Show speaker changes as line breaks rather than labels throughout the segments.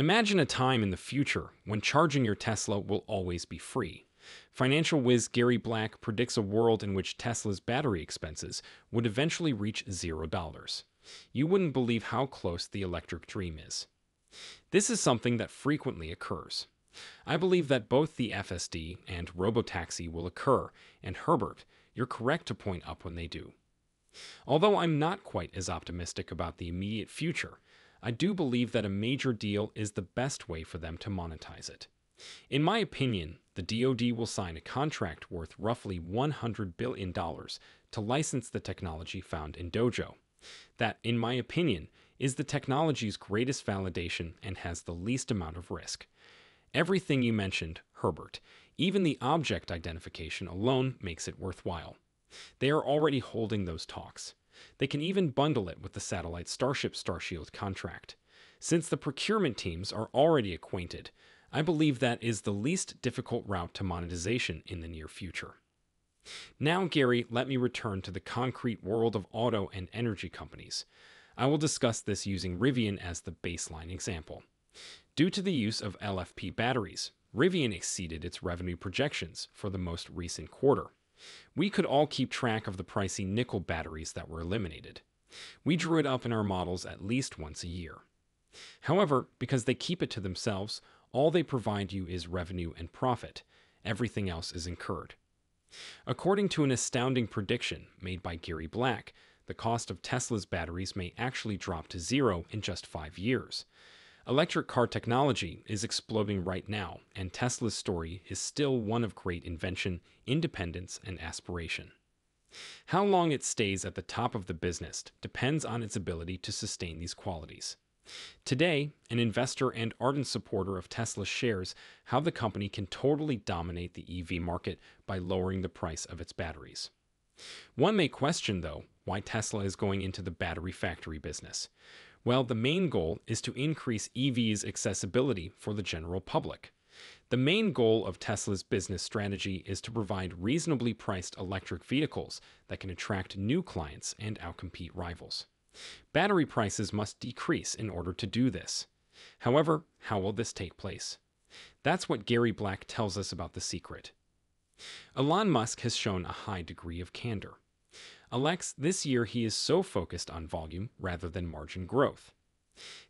Imagine a time in the future when charging your Tesla will always be free. Financial whiz Gary Black predicts a world in which Tesla's battery expenses would eventually reach zero dollars. You wouldn't believe how close the electric dream is. This is something that frequently occurs. I believe that both the FSD and Robotaxi will occur, and Herbert, you're correct to point up when they do. Although I'm not quite as optimistic about the immediate future, I do believe that a major deal is the best way for them to monetize it. In my opinion, the DoD will sign a contract worth roughly $100 billion to license the technology found in Dojo. That, in my opinion, is the technology's greatest validation and has the least amount of risk. Everything you mentioned, Herbert, even the object identification alone makes it worthwhile. They are already holding those talks. They can even bundle it with the satellite Starship Starshield contract. Since the procurement teams are already acquainted, I believe that is the least difficult route to monetization in the near future. Now, Gary, let me return to the concrete world of auto and energy companies. I will discuss this using Rivian as the baseline example. Due to the use of LFP batteries, Rivian exceeded its revenue projections for the most recent quarter. We could all keep track of the pricey nickel batteries that were eliminated. We drew it up in our models at least once a year. However, because they keep it to themselves, all they provide you is revenue and profit. Everything else is incurred. According to an astounding prediction made by Gary Black, the cost of Tesla's batteries may actually drop to zero in just five years, Electric car technology is exploding right now, and Tesla's story is still one of great invention, independence, and aspiration. How long it stays at the top of the business depends on its ability to sustain these qualities. Today, an investor and ardent supporter of Tesla shares how the company can totally dominate the EV market by lowering the price of its batteries. One may question, though, why Tesla is going into the battery factory business. Well, the main goal is to increase EVs' accessibility for the general public. The main goal of Tesla's business strategy is to provide reasonably priced electric vehicles that can attract new clients and outcompete rivals. Battery prices must decrease in order to do this. However, how will this take place? That's what Gary Black tells us about the secret. Elon Musk has shown a high degree of candor. Alex, this year he is so focused on volume rather than margin growth.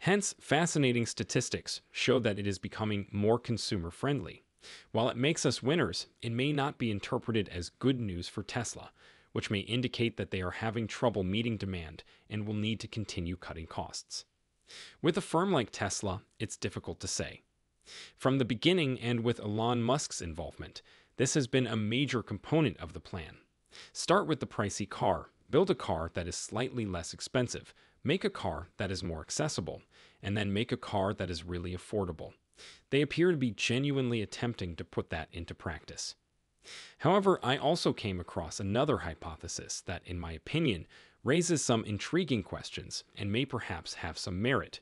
Hence, fascinating statistics show that it is becoming more consumer friendly. While it makes us winners, it may not be interpreted as good news for Tesla, which may indicate that they are having trouble meeting demand and will need to continue cutting costs. With a firm like Tesla, it's difficult to say. From the beginning and with Elon Musk's involvement, this has been a major component of the plan. Start with the pricey car. Build a car that is slightly less expensive. Make a car that is more accessible. And then make a car that is really affordable. They appear to be genuinely attempting to put that into practice. However, I also came across another hypothesis that, in my opinion, raises some intriguing questions and may perhaps have some merit.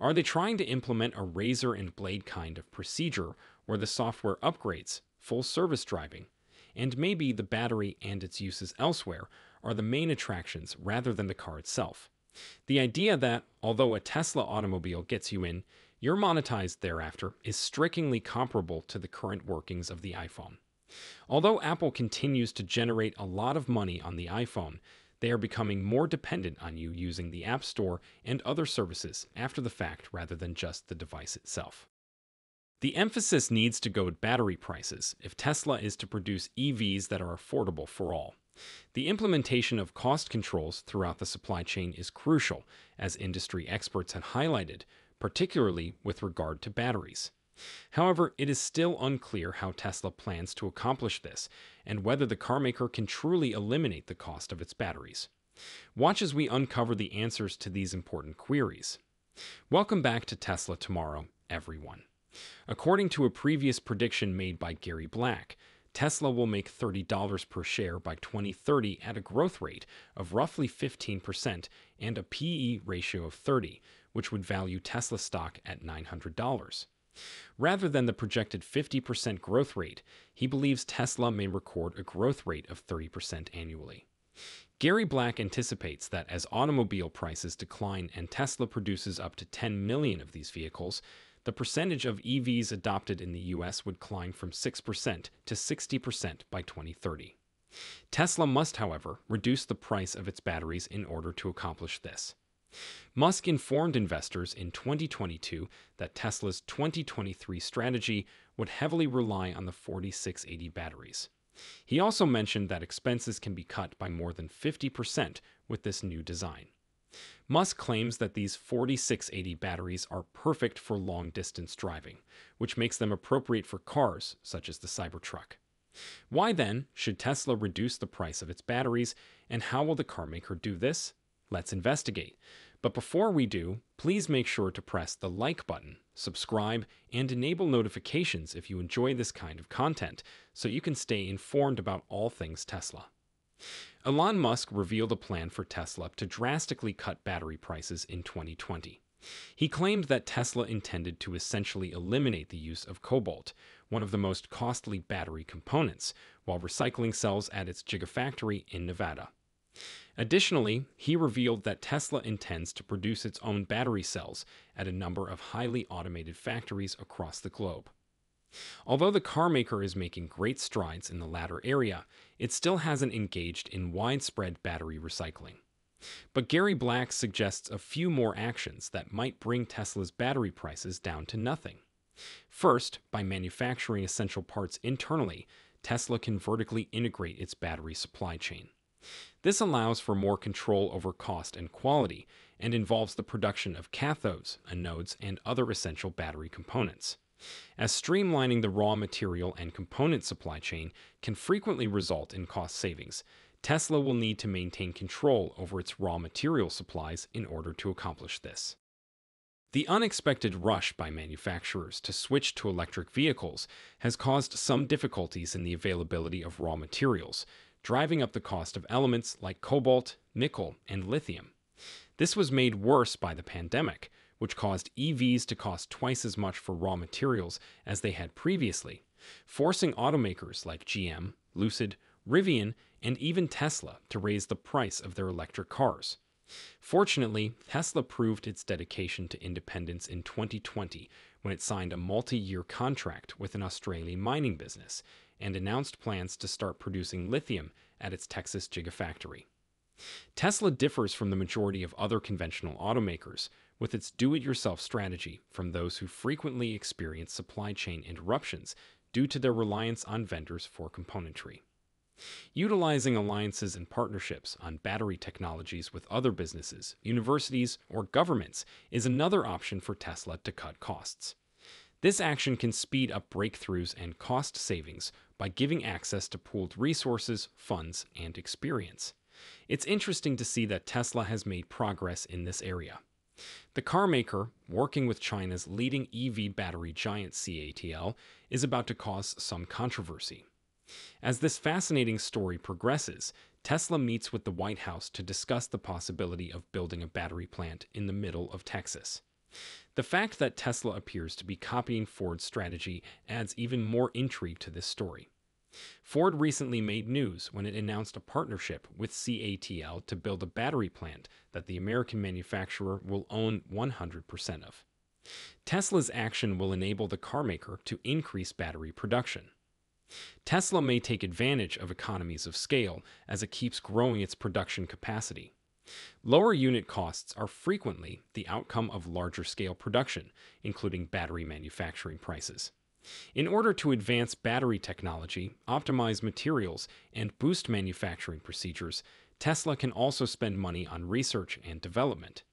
Are they trying to implement a razor and blade kind of procedure where the software upgrades, full service driving, and maybe the battery and its uses elsewhere are the main attractions rather than the car itself. The idea that, although a Tesla automobile gets you in, you're monetized thereafter is strikingly comparable to the current workings of the iPhone. Although Apple continues to generate a lot of money on the iPhone, they are becoming more dependent on you using the App Store and other services after the fact rather than just the device itself. The emphasis needs to go at battery prices if Tesla is to produce EVs that are affordable for all. The implementation of cost controls throughout the supply chain is crucial, as industry experts have highlighted, particularly with regard to batteries. However, it is still unclear how Tesla plans to accomplish this and whether the carmaker can truly eliminate the cost of its batteries. Watch as we uncover the answers to these important queries. Welcome back to Tesla Tomorrow, everyone. According to a previous prediction made by Gary Black, Tesla will make $30 per share by 2030 at a growth rate of roughly 15% and a PE ratio of 30, which would value Tesla stock at $900. Rather than the projected 50% growth rate, he believes Tesla may record a growth rate of 30% annually. Gary Black anticipates that as automobile prices decline and Tesla produces up to 10 million of these vehicles, the percentage of EVs adopted in the US would climb from 6% to 60% by 2030. Tesla must, however, reduce the price of its batteries in order to accomplish this. Musk informed investors in 2022 that Tesla's 2023 strategy would heavily rely on the 4680 batteries. He also mentioned that expenses can be cut by more than 50% with this new design. Musk claims that these 4680 batteries are perfect for long distance driving, which makes them appropriate for cars such as the Cybertruck. Why then should Tesla reduce the price of its batteries, and how will the carmaker do this? Let's investigate. But before we do, please make sure to press the like button, subscribe, and enable notifications if you enjoy this kind of content so you can stay informed about all things Tesla. Elon Musk revealed a plan for Tesla to drastically cut battery prices in 2020. He claimed that Tesla intended to essentially eliminate the use of cobalt, one of the most costly battery components, while recycling cells at its Gigafactory in Nevada. Additionally, he revealed that Tesla intends to produce its own battery cells at a number of highly automated factories across the globe. Although the carmaker is making great strides in the latter area, it still hasn't engaged in widespread battery recycling. But Gary Black suggests a few more actions that might bring Tesla's battery prices down to nothing. First, by manufacturing essential parts internally, Tesla can vertically integrate its battery supply chain. This allows for more control over cost and quality, and involves the production of cathodes, anodes, and other essential battery components as streamlining the raw material and component supply chain can frequently result in cost savings. Tesla will need to maintain control over its raw material supplies in order to accomplish this. The unexpected rush by manufacturers to switch to electric vehicles has caused some difficulties in the availability of raw materials, driving up the cost of elements like cobalt, nickel, and lithium. This was made worse by the pandemic, which caused EVs to cost twice as much for raw materials as they had previously, forcing automakers like GM, Lucid, Rivian, and even Tesla to raise the price of their electric cars. Fortunately, Tesla proved its dedication to independence in 2020 when it signed a multi-year contract with an Australian mining business and announced plans to start producing lithium at its Texas Gigafactory. Tesla differs from the majority of other conventional automakers, with its do it yourself strategy from those who frequently experience supply chain interruptions due to their reliance on vendors for componentry. Utilizing alliances and partnerships on battery technologies with other businesses, universities, or governments is another option for Tesla to cut costs. This action can speed up breakthroughs and cost savings by giving access to pooled resources, funds, and experience. It's interesting to see that Tesla has made progress in this area. The carmaker, working with China's leading EV battery giant CATL, is about to cause some controversy. As this fascinating story progresses, Tesla meets with the White House to discuss the possibility of building a battery plant in the middle of Texas. The fact that Tesla appears to be copying Ford's strategy adds even more intrigue to this story. Ford recently made news when it announced a partnership with CATL to build a battery plant that the American manufacturer will own 100% of. Tesla's action will enable the carmaker to increase battery production. Tesla may take advantage of economies of scale as it keeps growing its production capacity. Lower unit costs are frequently the outcome of larger scale production, including battery manufacturing prices. In order to advance battery technology, optimize materials, and boost manufacturing procedures, Tesla can also spend money on research and development.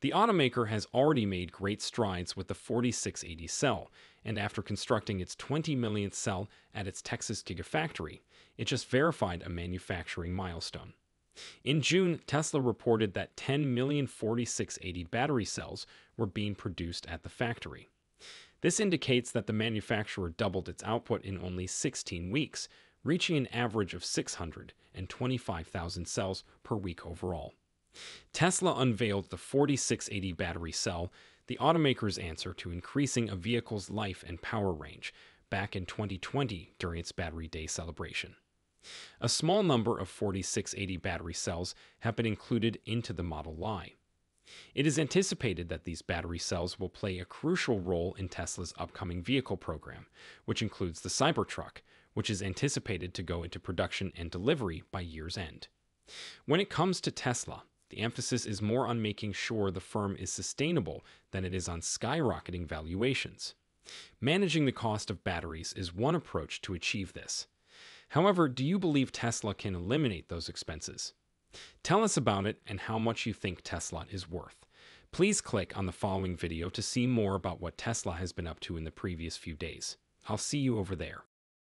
The automaker has already made great strides with the 4680 cell, and after constructing its 20 millionth cell at its Texas Gigafactory, it just verified a manufacturing milestone. In June, Tesla reported that 10 million 4680 battery cells were being produced at the factory. This indicates that the manufacturer doubled its output in only 16 weeks, reaching an average of 625,000 cells per week overall. Tesla unveiled the 4680 battery cell, the automaker's answer to increasing a vehicle's life and power range, back in 2020 during its Battery Day celebration. A small number of 4680 battery cells have been included into the Model Y. It is anticipated that these battery cells will play a crucial role in Tesla's upcoming vehicle program, which includes the Cybertruck, which is anticipated to go into production and delivery by year's end. When it comes to Tesla, the emphasis is more on making sure the firm is sustainable than it is on skyrocketing valuations. Managing the cost of batteries is one approach to achieve this. However, do you believe Tesla can eliminate those expenses? Tell us about it and how much you think Tesla is worth. Please click on the following video to see more about what Tesla has been up to in the previous few days. I'll see you over there.